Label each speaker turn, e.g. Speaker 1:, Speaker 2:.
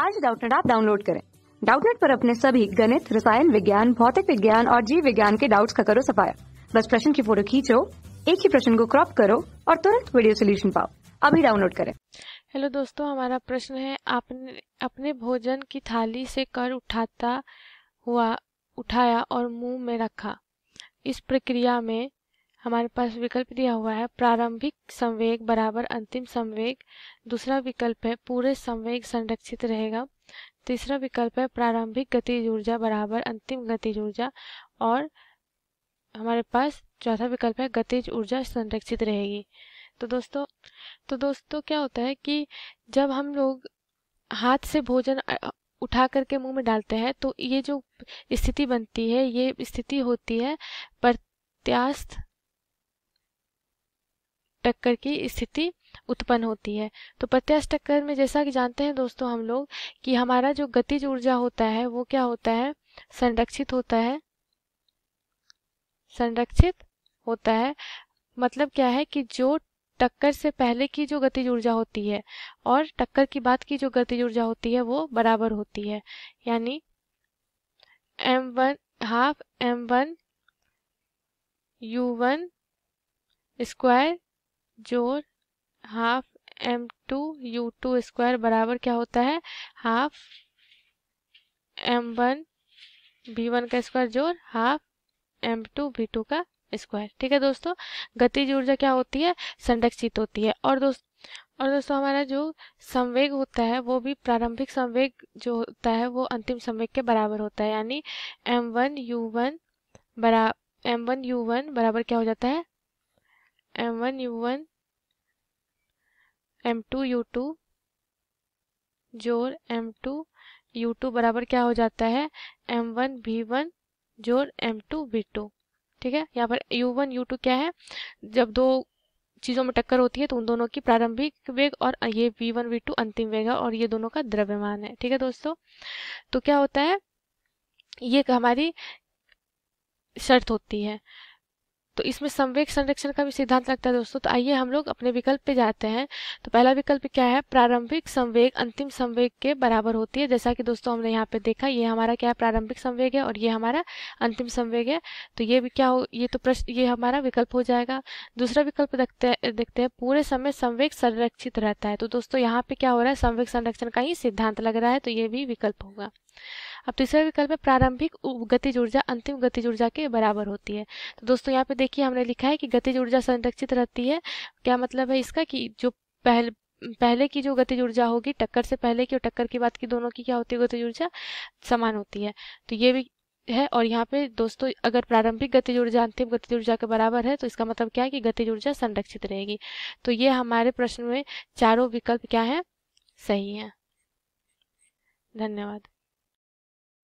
Speaker 1: आज डाउटनेट आप डाउनलोड करें डाउटनेट पर अपने सभी गणित रसायन विज्ञान भौतिक विज्ञान और जीव विज्ञान के डाउट्स का करो सफाया बस प्रश्न की फोटो खींचो एक ही प्रश्न को क्रॉप करो और तुरंत वीडियो सोल्यूशन पाओ अभी डाउनलोड करें
Speaker 2: हेलो दोस्तों हमारा प्रश्न है आपने अपने भोजन की थाली से कर उठाता हुआ उठाया और मुंह में रखा इस प्रक्रिया में हमारे पास विकल्प दिया हुआ है प्रारंभिक संवेग बराबर अंतिम संवेग दूसरा विकल्प है पूरे संवेग संरक्षित रहेगा तीसरा विकल्प है प्रारंभिक गतिज ऊर्जा बराबर अंतिम गतिज ऊर्जा और हमारे पास चौथा विकल्प है गतिज ऊर्जा संरक्षित रहेगी तो दोस्तों तो दोस्तों क्या होता है कि जब हम लोग हाथ से भोजन उठा करके मुंह में डालते हैं तो ये जो स्थिति बनती है ये स्थिति होती है प्रत्यास्थ टक्कर की स्थिति उत्पन्न होती है तो प्रत्यक्ष टक्कर में जैसा कि जानते हैं दोस्तों हम लोग कि हमारा जो गतिज ऊर्जा होता है वो क्या होता है संरक्षित होता है संरक्षित होता है मतलब क्या है कि जो टक्कर से पहले की जो गतिज ऊर्जा होती है और टक्कर की बाद की जो गतिज ऊर्जा होती है वो बराबर होती है यानी M one half M one U one square जोर half M two U two square बराबर क्या होता है half M one B one का स्क्वायर जोर half M two B two का स्क्वायर ठीक है दोस्तों गतिज ऊर्जा क्या होती है संरक्षित होती है और दोस्त और दोस्तों हमारा जो संवेग होता है वो भी प्रारंभिक संवेग जो होता है वो अंतिम संवेग के बराबर होता है यानी एम वन यू वन बरा एम वन यू वन बराबर क्या हो जाता है m1 u1 m2 u2 to m2 u2 बराबर क्या हो जाता है m1 v1 to m2 v2 ठीक है यहाँ पर u1 u2 क्या है जब दो चीज़ों में टक्कर होती है तो उन दोनों की प्रारंभिक वेग और ये v1 v2 अंतिम वेग है और ये दोनों का द्रव्यमान है ठीक है दोस्तों तो क्या होता है ये हमारी शर्त होती है तो इसमें संवेग संरक्षण का भी सिद्धांत लगता है दोस्तों तो आइए हम लोग अपने विकल्प पे जाते हैं तो पहला विकल्प क्या है प्रारंभिक संवेग अंतिम संवेग के बराबर होती है जैसा कि दोस्तों हमने यहाँ पे देखा ये हमारा क्या है प्रारंभिक संवेग है और ये हमारा अंतिम संवेग है तो ये भी क्या हो ये तो प्रश्न ये हमारा विकल्प हो जाएगा दूसरा विकल्प देखते हैं देखते हैं पूरे समय संवेग संरक्षित रहता है तो दोस्तों यहाँ पे क्या हो रहा है संवेग संरक्षण का ही सिद्धांत लग रहा है तो ये भी विकल्प होगा अब तीसरा विकल्प है प्रारंभिक गतिज ऊर्जा अंतिम गतिज ऊर्जा के बराबर होती है तो दोस्तों यहाँ पे देखिए हमने लिखा है कि गतिज ऊर्जा संरक्षित रहती है क्या मतलब है इसका कि जो पहले पहले की जो गतिज ऊर्जा होगी टक्कर से पहले की और टक्कर की बात की दोनों की क्या होती है गतिज ऊर्जा समान होती है तो ये भी है और यहाँ पे दोस्तों अगर प्रारंभिक गतिज ऊर्जा अंतिम गतिज ऊर्जा के बराबर है तो इसका मतलब क्या है कि गतिज ऊर्जा संरक्षित रहेगी तो ये हमारे प्रश्न में चारों विकल्प क्या है सही है धन्यवाद